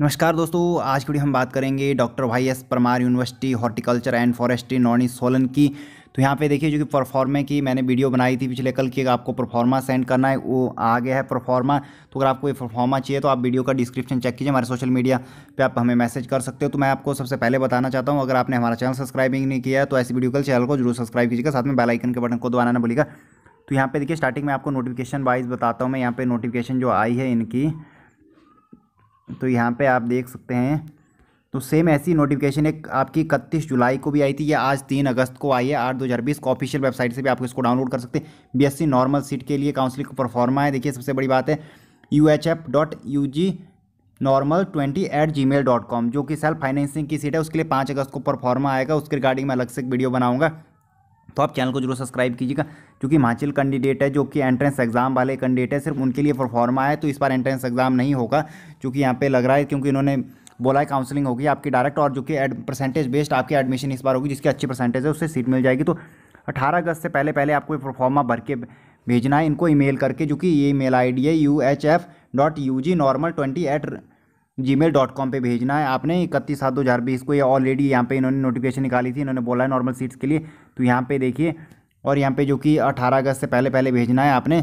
नमस्कार दोस्तों आज की वीडियो हम बात करेंगे doctor Y S Parmar university horticulture and forestry Nauni Solan की तो यहाँ पे देखिए जो कि परफॉर्मे की मैंने वीडियो बनाई थी पिछले कल की आपको परफॉर्मा सेंड करना है वो आ गया है परफॉर्मा तो अगर आपको ये परफॉर्मा चाहिए तो आप वीडियो का डिस्क्रिप्शन चेक कीजिए हमारे सोशल मीडिया पे आप हमें मैसेज कर सकते हो तो मैं आपको सबसे पहले बताना चाहता हूँ अगर आपने हमारा चैनल सब्सक्राइब नहीं किया तो ऐसी वीडियो कल चैनल को जरूर सब्सक्राइब कीजिएगा साथ में बेलाइकन के बटन को दबाना ना भूलिएगा तो यहाँ पे देखिए स्टार्टिंग में आपको नोटिफिकेशन वाइज बताता हूँ मैं यहाँ पर नोटिफिकेशन जो आई है इनकी तो यहाँ पे आप देख सकते हैं तो सेम ऐसी नोटिफिकेशन एक आपकी इकतीस जुलाई को भी आई थी या आज तीन अगस्त को आई है आठ दो हज़ार बीस को ऑफिशियल वेबसाइट से भी आप इसको डाउनलोड कर सकते हैं बीएससी नॉर्मल सीट के लिए काउंसलिंग का परफॉर्मा है देखिए सबसे बड़ी बात है U H F dot U G normal twenty eight जी मेल डॉट कॉम जो कि सेल्फ फाइनेंसिंग की सीट है उसके लिए पाँच अगस्त को परफॉर्मा आएगा उसके रिगार्डिंग मैं अलग से एक वीडियो बनाऊंगा तो आप चैनल को जरूर सब्सक्राइब कीजिएगा क्योंकि हिमाचल कैंडिडेट है जो कि एंट्रेंस एग्जाम वाले कैंडिडेट है सिर्फ उनके लिए परफॉर्मा है तो इस बार एंट्रेंस एग्जाम नहीं होगा क्योंकि यहाँ पे लग रहा है क्योंकि इन्होंने बोला है काउंसलिंग होगी आपकी डायरेक्ट और जो कि एड परसेंटेज बेस्ड आपकी एडमिशन इस बार होगी जिसकी अच्छी परसेंटेज है उससे सीट मिल जाएगी तो अठारह अगस्त से पहले पहले आपको परफॉर्मा भर के भेजना है इनको ई करके जो कि ये मेल आई डी है U H F dot U G normal twenty eight जी मेल डॉट कॉम पर भेजना है आपने इकतीस सात दो हज़ार बीस को ये ऑलरेडी यहाँ पे इन्होंने नोटिफिकेशन निकाली थी इन्होंने बोला है नॉर्मल सीट्स के लिए तो यहाँ पे देखिए और यहाँ पे जो कि अठारह अगस्त से पहले पहले भेजना है आपने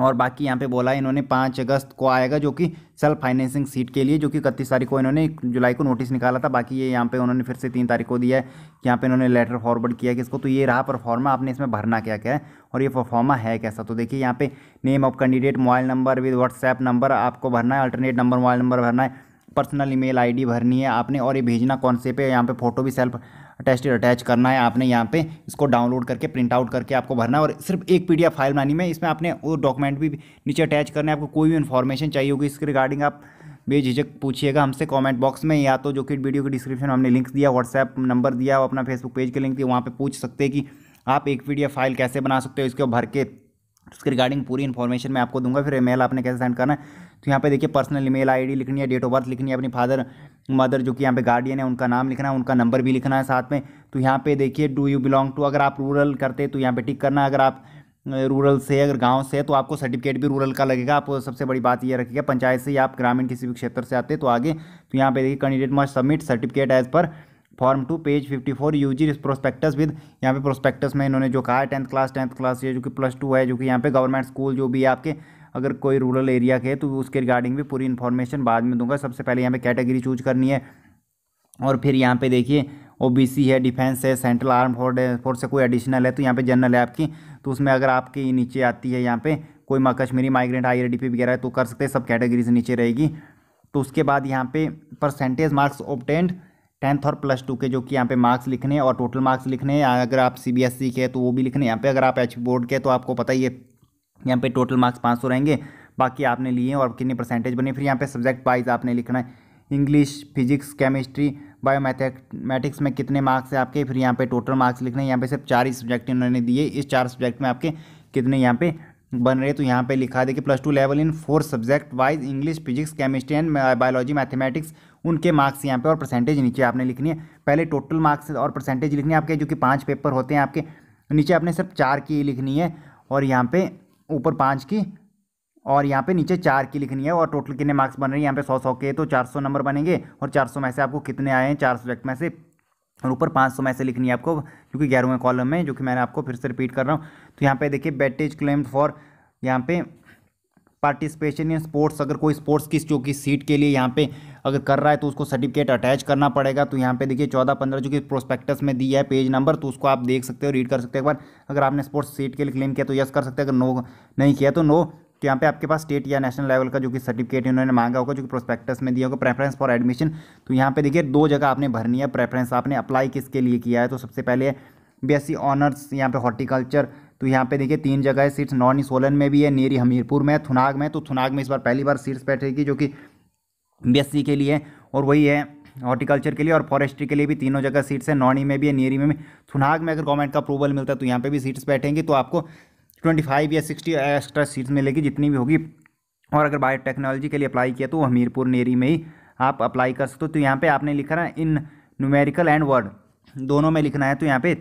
और बाकी यहाँ पे बोला इन्होंने पाँच अगस्त को आएगा जो कि सेल्फ फाइनेंसिंग सीट के लिए जो कि इकतीस तारीख को इन्होंने जुलाई को नोटिस निकाला था बाकी ये यहाँ पे उन्होंने फिर से तीन तारीख को दिया है यहाँ पे इन्होंने लेटर फॉरवर्ड किया कि इसको तो ये रहा परफॉर्मा आपने इसमें भरना क्या क्या है और ये परफॉर्मा है कैसा तो देखिए यहाँ पे name of candidate mobile number with WhatsApp number आपको भरना है अल्टरनेट नंबर मोबाइल नंबर भरना है पर्सनल ईमेल आईडी भरनी है आपने और ये भेजना कौन से पे यहाँ पे फोटो भी सेल्फ अटैच अटैच करना है आपने यहाँ पे इसको डाउनलोड करके प्रिंट आउट करके आपको भरना है और सिर्फ एक पी फाइल बनानी में इसमें आपने वो डॉक्यूमेंट भी नीचे अटैच करना है आपको कोई भी इन्फॉर्मेशन चाहिए होगी इसके रिगार्डिंग आप बेझिझक पूछिएगा हमसे कमेंट बॉक्स में या तो जो कि वीडियो की डिस्क्रिप्शन में हमने लिंक दिया व्हाट्सएप नंबर दिया और अपना फेसबुक पेज के लिंक दिया वहाँ पे पूछ सकते हैं कि आप एक पी फाइल कैसे बना सकते हो इसके भर के उसके रिगार्डिंग पूरी इन्फॉर्मेशन मैं आपको दूंगा फिर ई आपने कैसे सेंड करना है तो यहाँ पे देखिए पर्सनल ईमेल आईडी लिखनी है डेट ऑफ बर्थ लिखनी है अपनी फादर मदर जो कि यहाँ पे गार्डियन है उनका नाम लिखना है उनका नंबर भी लिखना है साथ में तो यहाँ पे देखिए डू यू बिलोंग टू अगर आप रूरल करते तो यहाँ पे टिक करना अगर आप रूरल से अगर गांव से तो आपको सर्टिफिकेट भी रूरल का लगेगा आप सबसे बड़ी बात यह रखिएगा पंचायत से या आप ग्रामीण किसी भी क्षेत्र से आते तो आगे तो यहाँ पे देखिए candidate must submit certificate as per form two page fifty four U G prospectus with यहाँ पे प्रोस्पेक्टस में इन्होंने जो कहा है टेंथ क्लास टेंथ क्लास ये जो कि प्लस टू है जो कि यहाँ पे गवर्नमेंट स्कूल जो भी है आपके अगर कोई रूरल एरिया के तो उसके रिगार्डिंग भी पूरी इन्फॉर्मेशन बाद में दूंगा सबसे पहले यहाँ पे कैटेगरी चूज करनी है और फिर यहाँ पे देखिए ओबीसी है डिफेंस है सेंट्रल आर्म फोर्स से कोई एडिशनल है तो यहाँ पे जनरल है आपकी तो उसमें अगर आपकी नीचे आती है यहाँ पे कोई कश्मीरी माइग्रेंट आई वगैरह तो कर सकते हैं सब कैटेगरी से नीचे रहेगी तो उसके बाद यहाँ पे परसेंटेज मार्क्स ऑप्टेंड टेंथ और प्लस टू के जो कि यहाँ पे मार्क्स लिखने और टोटल मार्क्स लिखने हैं अगर आप सी e के हैं तो वो भी लिखने यहाँ पे अगर आप एच बोर्ड के तो आपको पता ही है यहाँ पे टोटल मार्क्स पाँच सौ रहेंगे बाकी आपने लिए और कितने परसेंटेज बने फिर यहाँ पे सब्जेक्ट वाइज आपने लिखना है इंग्लिश फिजिक्स केमिस्ट्री बायोमैथमेटिक्स में कितने मार्क्स है आपके फिर यहाँ पे टोटल मार्क्स लिखने हैं यहाँ पे सिर्फ चार ही सब्जेक्ट इन्होंने दिए इस चार सब्जेक्ट में आपके कितने यहाँ पे बन रहे तो यहाँ पे लिखा देखिए plus two level in four subject wise English physics chemistry and biology mathematics उनके मार्क्स यहाँ पे और परसेंटेज नीचे आपने लिखनी है पहले टोटल मार्क्स और परसेंटेज लिखनी है आपके जो कि पाँच पेपर होते हैं आपके नीचे आपने सिर्फ चार की लिखनी है और यहाँ पर ऊपर पाँच की और यहाँ पे नीचे चार की लिखनी है और टोटल कितने मार्क्स बन रहे हैं यहाँ पे सौ सौ के तो चार सौ नंबर बनेंगे और चार सौ में से आपको कितने आए हैं चार सब्जेक्ट में से और ऊपर पाँच सौ में से लिखनी है आपको क्योंकि ग्यारहवें कॉलम में जो कि मैंने आपको फिर से रिपीट कर रहा हूँ तो यहाँ पे देखिए बेटेज क्लेम फॉर यहाँ पे पार्टिसिपेशन इन स्पोर्ट्स अगर कोई स्पोर्ट्स की जो कि सीट के लिए यहाँ पे अगर कर रहा है तो उसको सर्टिफिकेट अटैच करना पड़ेगा तो यहाँ पे देखिए चौदह पंद्रह जो कि प्रोस्पेक्टस में दिया है पेज नंबर तो उसको आप देख सकते हो रीड कर सकते हो एक बार अगर आपने स्पोर्ट्स सीट के लिए क्लेम किया तो यस कर सकते हैं अगर नो नहीं किया तो नो तो यहाँ पे आपके पास स्टेट या नेशनल लेवल का जो कि सर्टिफिकेट इन्होंने मांगा होगा जो कि प्रोस्पेक्टस में दिया होगा प्रेफरेंस फॉर एडमिशन तो यहाँ पे देखिए दो जगह आपने भरनी है प्रेफरेंस आपने अप्लाई किसके लिए किया है तो सबसे पहले बी सी ऑनर्स यहाँ पे हॉर्टिकल्चर तो यहाँ पे देखिए तीन जगह है सीट्स नॉर्नी सोलन में भी है नेरी हमीरपुर में थुनाग में तो थुनाग में इस बार पहली बार सीट्स बैठेगी जो कि बी के लिए और वही है हॉर्टिकल्चर के लिए और फॉरेस्ट्री के लिए भी तीनों जगह सीट्स है नॉनी में भी है नेरी में भी थुनाग में अगर गवर्नमेंट का अप्रूवल मिलता है तो यहाँ पे भी सीट्स बैठेंगी तो आपको ट्वेंटी फाइव या सिक्सटी एक्स्ट्रा सीट्स मिलेगी जितनी भी होगी और अगर बायोटेक्नोलॉजी के लिए अप्लाई किया तो हमीरपुर नेरी में ही आप अप्लाई कर सकते हो तो यहाँ पर आपने लिखा ना इन न्यूमेरिकल एंड वर्ड दोनों में लिखना है तो यहाँ पर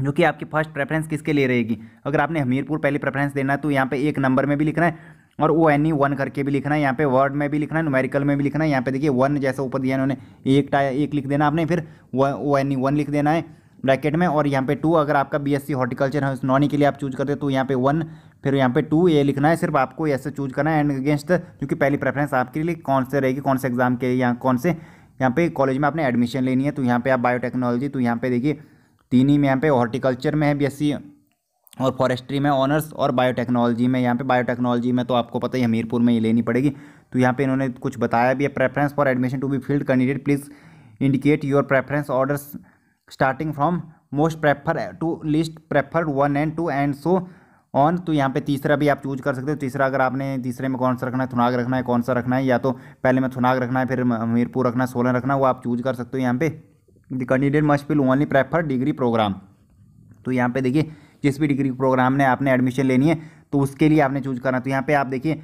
जो कि आपकी फर्स्ट प्रेफरेंस किसके लिए रहेगी अगर आपने हमीरपुर पहली प्रेफरेंस देना है तो यहाँ पे एक नंबर में भी लिखना है और ओ एन ई वन करके भी लिखना है यहाँ पे वर्ड में भी लिखना है नुमेरिकल में भी लिखना है यहाँ पे देखिए वन जैसे ऊपर दिया इन्होंने एक टाया एक लिख देना आपने फिर ओ एन ई वन लिख देना है ब्रैकेट में और यहाँ पे टू अगर आपका बी एस सी हॉर्टिकल्चर है नॉनी के लिए आप चूज करते हैं तो यहाँ पे वन फिर यहाँ पे टू ये लिखना है सिर्फ आपको ऐसे चूज करना है एंड अगेंस्ट क्योंकि पहली प्रेफरेंस आपके लिए कौन से रहेगी कौन से एग्जाम के यहाँ कौन से यहाँ पे कॉलेज में आपने एडमिशन लेनी है तो यहाँ पे आप बायोटेक्नोलॉजी तो यहाँ पे देखिए तीन ही में यहाँ पे हॉर्टिकल्चर में है बीएससी और फॉरेस्ट्री में ऑनर्स और बायोटेक्नोलॉजी में यहाँ पे बायोटेक्नोलॉजी में तो आपको पता ही हमीरपुर में ही लेनी पड़ेगी तो यहाँ पे इन्होंने कुछ बताया भी है preference for admission to be filled candidate please indicate your preference order starting from most prefer to least prefer one and two and so on तो यहाँ पे तीसरा भी आप चूज कर सकते हो तीसरा अगर आपने तीसरे में कौन सा रखना है थुनाग रखना है कौन सा रखना है या तो पहले में थुनाग रखना है फिर हमीरपुर रखना है सोलन रखना है वो आप चूज कर सकते हो यहाँ पे the candidate must will only prefer degree programme तो यहाँ पे देखिए जिस भी डिग्री प्रोग्राम ने आपने एडमिशन लेनी है तो उसके लिए आपने चूज करना तो यहाँ पे आप देखिए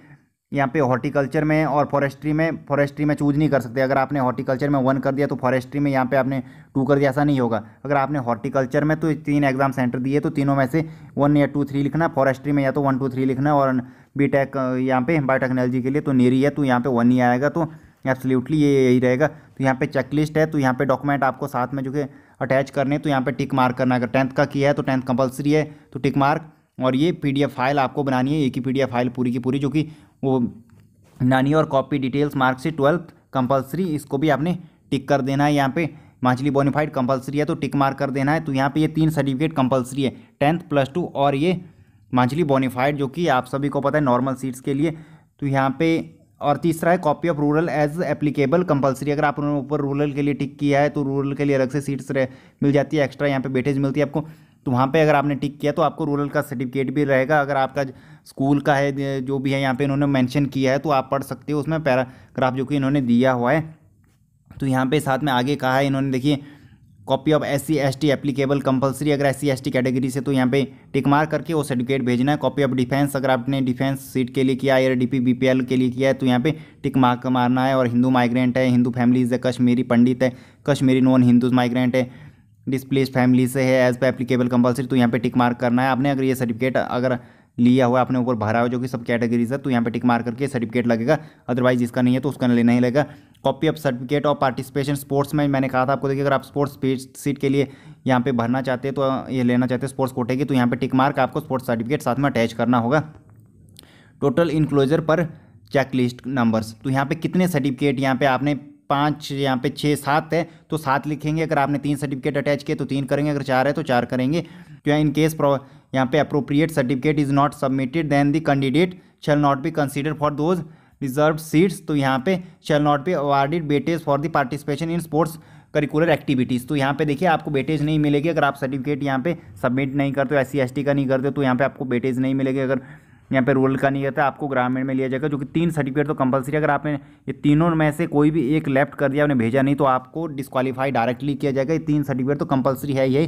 यहाँ पे हॉर्टिकल्चर में और फॉरेस्ट्री में फॉरेस्ट्री में चूज नहीं कर सकते अगर आपने हॉर्टिकल्चर में वन कर दिया तो फॉरेस्ट्री में यहाँ पे आपने टू कर दिया ऐसा नहीं होगा अगर आपने हॉर्टिकल्चर में तो तीन एग्जाम सेंटर दिए तो तीनों में से वन या टू थ्री लिखना फॉरेस्ट्री में या तो वन टू थ्री लिखना और बी टेक यहाँ पे बायोटेक्नोलॉजी के लिए तो नेरी है तो यहाँ पे वन ही आएगा तो एब्सोल्युटली ये यही रहेगा तो यहाँ पे चेकलिस्ट है तो यहाँ पे डॉक्यूमेंट आपको साथ में जो है अटैच करने तो यहाँ पे टिक मार्क करना अगर टेंथ का किया है तो टेंथ कंपलसरी है तो टिक मार्क और ये एफ फाइल आपको बनानी है एक ही एफ फाइल पूरी की पूरी जो कि वो नानी और कॉपी डिटेल्स से ट्वेल्थ कंपलसरी इसको भी आपने टिक कर देना है यहाँ पे माछली बोनीफाइड कंपलसरी है तो टिक मार्क कर देना है तो यहाँ पे ये तीन सर्टिफिकेट कंपलसरी है टेंथ प्लस टू और ये माछली बोनीफाइड जो कि आप सभी को पता है नॉर्मल सीट्स के लिए तो यहाँ पे और तीसरा है copy of rural as applicable compulsory अगर आप उन्होंने ऊपर रूरल के लिए टिक किया है तो रूरल के लिए अलग से सीट्स मिल जाती है एक्स्ट्रा यहाँ पे बेटेज मिलती है आपको तो वहाँ पे अगर आपने टिक किया तो आपको रूरल का सर्टिफिकेट भी रहेगा अगर आपका स्कूल का है जो भी है यहाँ पे इन्होंने मैंशन किया है तो आप पढ़ सकते हो उसमें पैराग्राफ जो कि इन्होंने दिया हुआ है तो यहाँ पे साथ में आगे कहा है इन्होंने देखिए copy of S C S T applicable compulsory अगर S C S T category से तो यहाँ पे टिक मार करके वो सर्टिफिकेट भेजना है कॉपी ऑफ डिफेंस अगर आपने डिफेंस सीट के लिए किया या D P B P L के लिए किया है तो यहाँ पे टिक मार्क मारना है और हिंदू माइग्रेंट है हिंदू फैमिलीज है कश्मीरी पंडित है कश्मीरी नॉन हिंदू माइग्रेंट है डिसप्लेस फैमिली से है एज पर एप्लीकेबल कंपलसरी तो यहाँ पे टिक मार्क करना है आपने अगर ये सर्टिफिकेट अगर लिया हुआ आपने ऊपर भरा हुआ जो कि सब कैटेगरीज है तो यहाँ पे टिक मार करके सर्टिफिकेट लगेगा अदरवाइज इसका नहीं है तो उसका लेना ही लगेगा कॉपी ऑफ सर्टिफिकेट और पार्टिसिपेशन स्पोर्ट्स में मैंने कहा था आपको देखिए अगर आप स्पोर्ट्स सीट के लिए यहाँ पे भरना चाहते हैं तो ये लेना चाहते हैं स्पोर्ट्स कोटे की तो यहाँ पे टिक मार्क आपको स्पोर्ट्स सर्टिफिकेट साथ में अटैच करना होगा टोटल इनक्लोजर पर चेकलिस्ट नंबर्स तो यहाँ पे कितने सर्टिफिकेट यहाँ पे आपने पाँच यहाँ पे छः सात है तो सात लिखेंगे अगर आपने तीन सर्टिफिकेट अटैच किए तो तीन करेंगे अगर चार है तो चार करेंगे तो यहाँ इन केस यहाँ पे appropriate certificate is not submitted than the candidate shall not be consider for those reserve seats तो यहाँ पे shall not be awarded weightage for the participation in sports curricular activities तो यहाँ पे देखिए आपको बेटेज नहीं मिलेगी अगर आप सर्टिफिकेट यहाँ पे सबमिट नहीं करते हो एस सी का नहीं करते तो यहाँ पे आपको बेटेज नहीं मिलेगी अगर यहाँ पे रोल का नहीं करता आपको ग्रामीण में लिया जाएगा जो कि तीन सर्टिफिकेट तो कंपलसरी अगर आपने ये तीनों में से कोई भी एक लेफ्ट कर दिया आपने भेजा नहीं तो आपको डिस्कालीफाई डायरेक्टली किया जाएगा ये तीन सर्टिफिकेट तो कंपलसरी है ये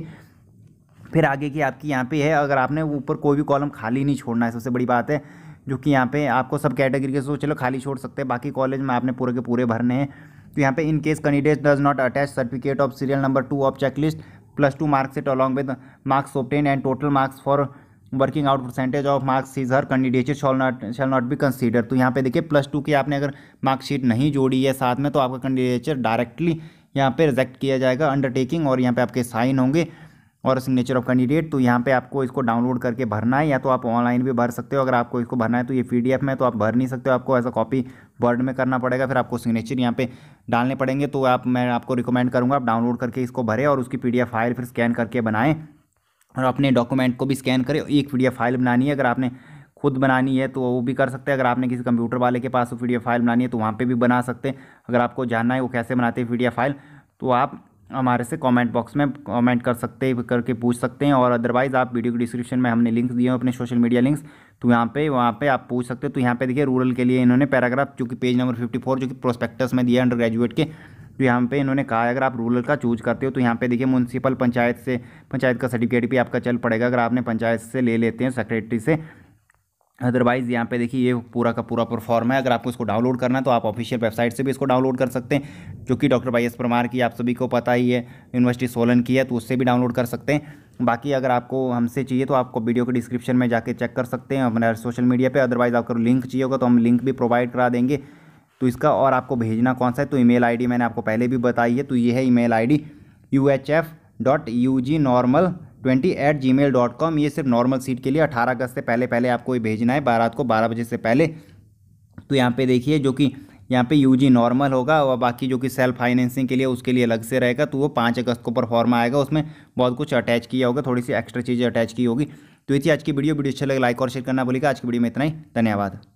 फिर आगे की आपकी यहाँ पे है अगर आपने ऊपर कोई भी कॉलम खाली नहीं छोड़ना है सबसे बड़ी बात है जो कि यहाँ पे आपको सब कैटेगरी के सो तो चलो खाली छोड़ सकते हैं बाकी कॉलेज में आपने पूरे के पूरे भरने हैं तो यहाँ पे in case candidate does not attach certificate of serial number two of checklist plus two marks it along with marks obtain and total marks for working out percentage of marks is हर candidate shall not shall not be consider तो यहाँ पे देखिए plus to की आपने अगर marksheet नहीं जोड़ी है साथ में तो आपका कैंडिडेचर डायरेक्टली यहाँ पे रिजेक्ट किया जाएगा अंडरटेकिंग और यहाँ पे आपके साइन होंगे और सिग्नेचर ऑफ कैंडिडेट तो यहाँ पे आपको इसको डाउनलोड करके भरना है या तो आप ऑनलाइन भी भर सकते हो अगर आपको इसको भरना है तो ये पी में तो आप भर नहीं सकते हो आपको ऐसा कॉपी वर्ड में करना पड़ेगा फिर आपको सिग्नेचर यहाँ पे डालने पड़ेंगे तो आप मैं आपको रिकमेंड करूँगा आप डाउनलोड करके इसको भरें और उसकी पी फाइल फिर स्कैन करके बनाएँ और अपने डॉक्यूमेंट को भी स्कैन करें एक पी फाइल बनानी है अगर आपने खुद बनानी है तो वो भी कर सकते हैं अगर आपने किसी कंप्यूटर वाले के पास वीडियो फाइल बनानी है तो वहाँ पे भी बना सकते हैं अगर आपको जानना है वो कैसे बनाते हैं पी फाइल तो आप हमारे से कमेंट बॉक्स में कमेंट कर सकते करके पूछ सकते हैं और अदरवाइज़ आप वीडियो के डिस्क्रिप्शन में हमने लिंक्स दिए हैं अपने सोशल मीडिया लिंक्स तो यहाँ पे वहाँ पे आप पूछ सकते हो तो यहाँ पे देखिए रूरल के लिए इन्होंने पैराग्राफ जो कि पेज नंबर फिफ्टी फोर जो कि प्रोस्पेक्टस में दिया अंडर ग्रेजुएट के तो यहाँ पर इन्होंने कहा अगर आप रूरल का चूज करते हो तो यहाँ पे देखिए म्यूनसिपल पंचायत से पंचायत का सर्टिफिकेट भी आपका चल पड़ेगा अगर आपने पंचायत से ले लेते हैं सेक्रेटरी से अदरवाइज़ यहाँ पे देखिए ये पूरा का पूरा परफॉर्म है अगर आपको इसको डाउनलोड करना है तो आप ऑफिशियल वेबसाइट से भी इसको डाउनलोड कर सकते हैं जो कि डॉक्टर वाई एस परमार की आप सभी को पता ही है यूनिवर्सिटी सोलन की है तो उससे भी डाउनलोड कर सकते हैं बाकी अगर आपको हमसे चाहिए तो आपको वीडियो के डिस्क्रिप्शन में जाके चेक कर सकते हैं अपने सोशल मीडिया पर अदरवाइज़ आपको लिंक चाहिए होगा तो हम लिंक भी प्रोवाइड करा देंगे तो इसका और आपको भेजना कौन सा है तो ई मेल मैंने आपको पहले भी बताई है तो ये है email U H F dot U G normal twenty eight जी मेल डॉट कॉम ये सिर्फ नॉर्मल सीट के लिए अठारह अगस्त से पहले पहले आपको ये भेजना है बारात को बारह बजे से पहले तो यहाँ पे देखिए जो कि यहाँ पे यूजी नॉर्मल होगा और बाकी जो कि सेल्फ फाइनेंसिंग के लिए उसके लिए अलग से रहेगा तो वो पाँच अगस्त को परफॉर्म आएगा उसमें बहुत कुछ अटैच किया होगा थोड़ी सी एक्स्ट्रा चीज़ें अटैच की होगी तो ये थी आज की वीडियो वीडियो अच्छा लगे लाइक और शेयर करना बोलेगा आज की वीडियो में इतना ही धन्यवाद